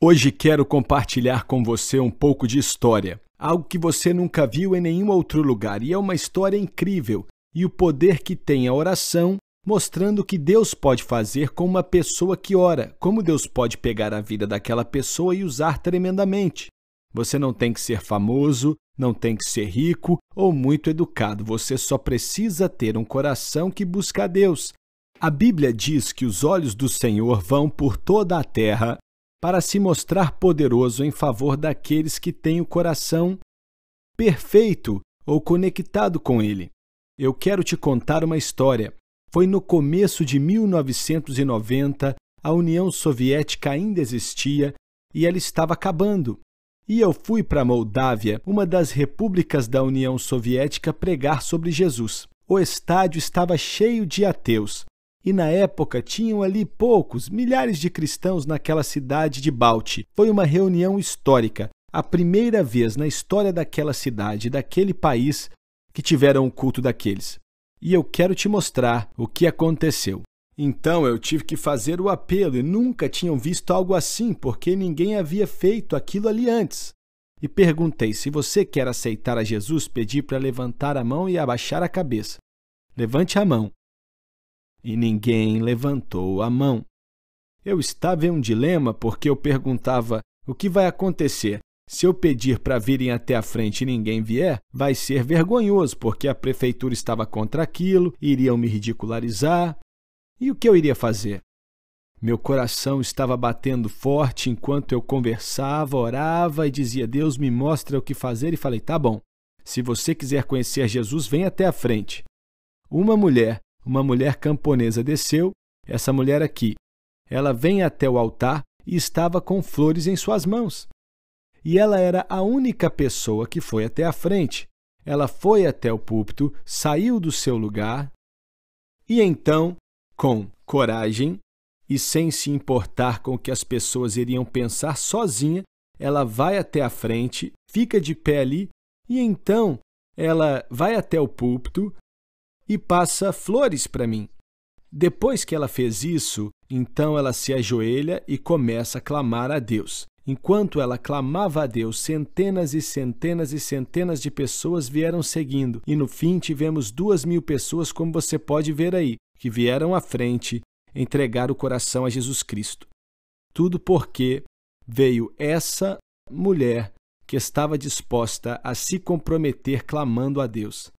Hoje quero compartilhar com você um pouco de história, algo que você nunca viu em nenhum outro lugar, e é uma história incrível e o poder que tem a oração, mostrando o que Deus pode fazer com uma pessoa que ora, como Deus pode pegar a vida daquela pessoa e usar tremendamente. Você não tem que ser famoso, não tem que ser rico ou muito educado, você só precisa ter um coração que busca a Deus. A Bíblia diz que os olhos do Senhor vão por toda a terra para se mostrar poderoso em favor daqueles que têm o coração perfeito ou conectado com ele. Eu quero te contar uma história. Foi no começo de 1990, a União Soviética ainda existia e ela estava acabando. E eu fui para a Moldávia, uma das repúblicas da União Soviética, pregar sobre Jesus. O estádio estava cheio de ateus, e na época tinham ali poucos, milhares de cristãos naquela cidade de Balti. Foi uma reunião histórica, a primeira vez na história daquela cidade, daquele país, que tiveram o culto daqueles. E eu quero te mostrar o que aconteceu. Então eu tive que fazer o apelo e nunca tinham visto algo assim, porque ninguém havia feito aquilo ali antes. E perguntei: se você quer aceitar a Jesus, pedi para levantar a mão e abaixar a cabeça. Levante a mão e ninguém levantou a mão. Eu estava em um dilema porque eu perguntava o que vai acontecer. Se eu pedir para virem até a frente e ninguém vier, vai ser vergonhoso, porque a prefeitura estava contra aquilo, iriam me ridicularizar. E o que eu iria fazer? Meu coração estava batendo forte enquanto eu conversava, orava e dizia: Deus, me mostra o que fazer. E falei: Tá bom, se você quiser conhecer Jesus, vem até a frente. Uma mulher uma mulher camponesa desceu, essa mulher aqui. Ela vem até o altar e estava com flores em suas mãos. E ela era a única pessoa que foi até a frente. Ela foi até o púlpito, saiu do seu lugar e então, com coragem e sem se importar com o que as pessoas iriam pensar sozinha, ela vai até a frente, fica de pé ali e então ela vai até o púlpito, e passa flores para mim. Depois que ela fez isso, então ela se ajoelha e começa a clamar a Deus. Enquanto ela clamava a Deus, centenas e centenas e centenas de pessoas vieram seguindo, e no fim tivemos duas mil pessoas, como você pode ver aí, que vieram à frente entregar o coração a Jesus Cristo. Tudo porque veio essa mulher que estava disposta a se comprometer clamando a Deus.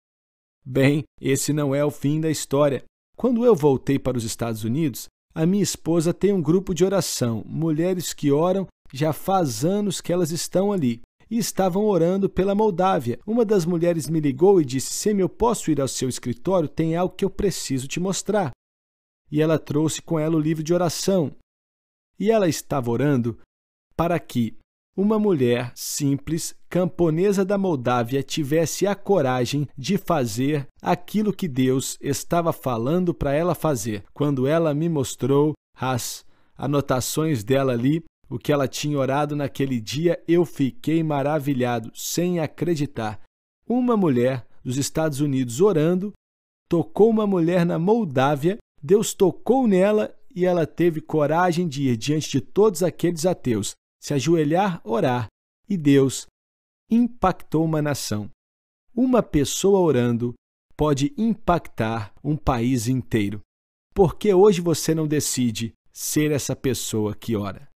Bem, esse não é o fim da história. Quando eu voltei para os Estados Unidos, a minha esposa tem um grupo de oração, mulheres que oram, já faz anos que elas estão ali, e estavam orando pela Moldávia. Uma das mulheres me ligou e disse: Sem eu posso ir ao seu escritório, tem algo que eu preciso te mostrar. E ela trouxe com ela o livro de oração. E ela estava orando para que uma mulher simples, camponesa da Moldávia, tivesse a coragem de fazer aquilo que Deus estava falando para ela fazer. Quando ela me mostrou as anotações dela ali, o que ela tinha orado naquele dia, eu fiquei maravilhado, sem acreditar. Uma mulher dos Estados Unidos orando, tocou uma mulher na Moldávia, Deus tocou nela e ela teve coragem de ir diante de todos aqueles ateus se ajoelhar, orar, e Deus impactou uma nação. Uma pessoa orando pode impactar um país inteiro. Por que hoje você não decide ser essa pessoa que ora?